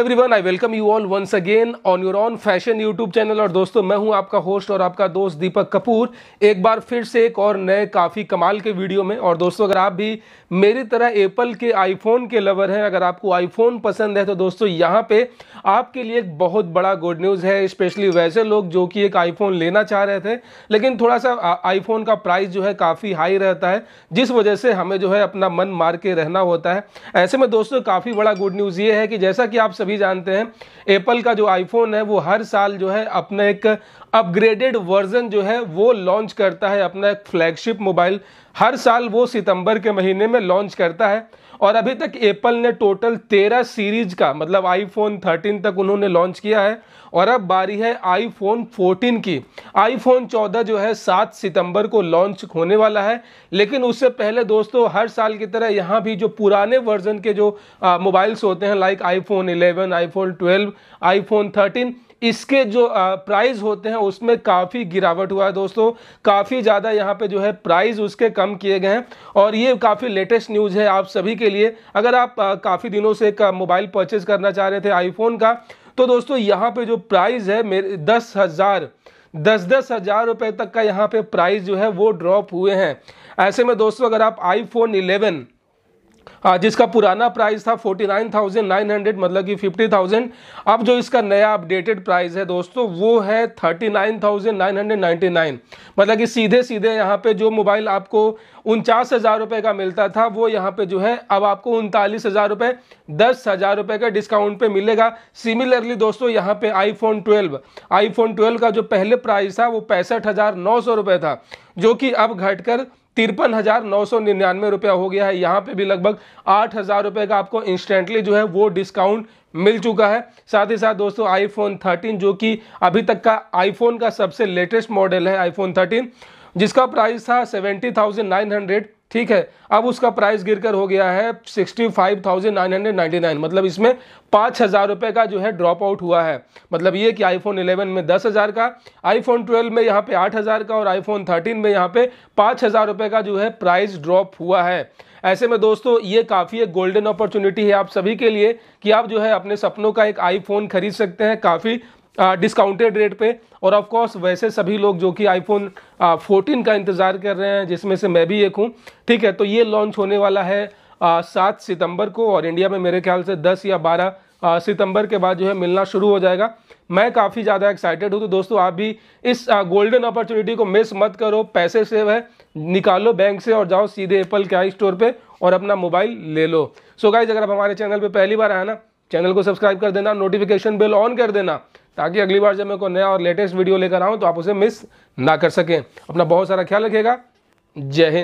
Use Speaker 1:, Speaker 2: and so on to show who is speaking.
Speaker 1: every everyone I welcome you all once again on your on fashion YouTube channel और दोस्तों मैं हूं आपका होस्ट और आपका दोस्त दीपक कपूर एक बार फिर से एक और नए काफ़ी कमाल के वीडियो में और दोस्तों अगर आप भी मेरी तरह एप्पल के आईफोन के लवर हैं अगर आपको आईफोन पसंद है तो दोस्तों यहां पे आपके लिए एक बहुत बड़ा गुड न्यूज़ है स्पेशली वैसे लोग जो कि एक आईफोन लेना चाह रहे थे लेकिन थोड़ा सा आईफोन का प्राइस जो है काफ़ी हाई रहता है जिस वजह से हमें जो है अपना मन मार के रहना होता है ऐसे में दोस्तों काफ़ी बड़ा गुड न्यूज़ ये है कि जैसा कि आप सभी जानते हैं एप्पल का जो आईफोन है वो हर साल जो है अपना एक अपग्रेडेड वर्जन जो है वो लॉन्च करता है अपना एक फ्लैगशिप मोबाइल हर साल वो सितंबर के महीने में लॉन्च करता है और अभी तक एप्पल ने टोटल तेरह सीरीज का मतलब आईफोन थर्टीन तक उन्होंने लॉन्च किया है और अब बारी है आईफोन 14 की आईफोन 14 जो है 7 सितंबर को लॉन्च होने वाला है लेकिन उससे पहले दोस्तों हर साल की तरह यहाँ भी जो पुराने वर्जन के जो मोबाइल्स होते हैं लाइक आईफोन 11, आईफोन 12, आईफोन 13 इसके जो प्राइस होते हैं उसमें काफ़ी गिरावट हुआ है दोस्तों काफ़ी ज़्यादा यहाँ पे जो है प्राइस उसके कम किए गए हैं और ये काफ़ी लेटेस्ट न्यूज़ है आप सभी के लिए अगर आप काफ़ी दिनों से एक मोबाइल परचेज़ करना चाह रहे थे आईफोन का तो दोस्तों यहाँ पे जो प्राइस है मेरे दस हज़ार दस दस हज़ार रुपये तक का यहाँ पे प्राइस जो है वो ड्रॉप हुए हैं ऐसे में दोस्तों अगर आप आईफोन हाँ, जिसका पुराना प्राइस था forty nine thousand nine hundred मतलब कि फिफ्टी थाउजेंड अब जो इसका नया अपडेटेड प्राइस है दोस्तों वो है thirty nine thousand nine hundred ninety nine मतलब कि सीधे सीधे यहाँ पे जो मोबाइल आपको उनचास हज़ार रुपये का मिलता था वो यहाँ पे जो है अब आपको उनतालीस हज़ार रुपये दस हज़ार रुपये का डिस्काउंट पे मिलेगा सिमिलरली दोस्तों यहाँ पे आईफोन 12 आईफोन 12 का जो पहले प्राइस था वो पैंसठ हज़ार नौ सौ रुपये था जो कि अब घटकर तिरपन हज़ार नौ सौ निन्यानवे रुपया हो गया है यहाँ पे भी लगभग आठ हज़ार रुपये का आपको इंस्टेंटली जो है वो डिस्काउंट मिल चुका है साथ ही साथ दोस्तों आईफोन 13 जो कि अभी तक का आईफोन का सबसे लेटेस्ट मॉडल है आईफोन 13 जिसका प्राइस था सेवेंटी थाउजेंड नाइन हंड्रेड ठीक है अब उसका प्राइस गिरकर हो गया है sixty five thousand nine hundred ninety nine मतलब इसमें पाँच हज़ार रुपये का जो है ड्रॉप आउट हुआ है मतलब ये कि आईफोन 11 में दस हज़ार का आईफोन 12 में यहाँ पे आठ हज़ार का और आईफोन 13 में यहाँ पे पाँच हज़ार रुपये का जो है प्राइस ड्रॉप हुआ है ऐसे में दोस्तों ये काफ़ी एक गोल्डन अपॉर्चुनिटी है आप सभी के लिए कि आप जो है अपने सपनों का एक आईफोन खरीद सकते हैं काफ़ी डिस्काउंटेड रेट पे और ऑफ कोर्स वैसे सभी लोग जो कि आईफोन फोर्टीन का इंतज़ार कर रहे हैं जिसमें से मैं भी एक हूँ ठीक है तो ये लॉन्च होने वाला है सात सितंबर को और इंडिया में मेरे ख्याल से दस या बारह सितंबर के बाद जो है मिलना शुरू हो जाएगा मैं काफ़ी ज़्यादा एक्साइटेड हूँ तो दोस्तों आप भी इस गोल्डन अपॉर्चुनिटी को मिस मत करो पैसे सेव है निकालो बैंक से और जाओ सीधे एप्पल के आई स्टोर पर और अपना मोबाइल ले लो सो गाइज अगर आप हमारे चैनल पर पहली बार आए ना चैनल को सब्सक्राइब कर देना नोटिफिकेशन बिल ऑन कर देना ताकि अगली बार जब मैं कोई नया और लेटेस्ट वीडियो लेकर आऊँ तो आप उसे मिस ना कर सकें अपना बहुत सारा ख्याल रखेगा जय हिंद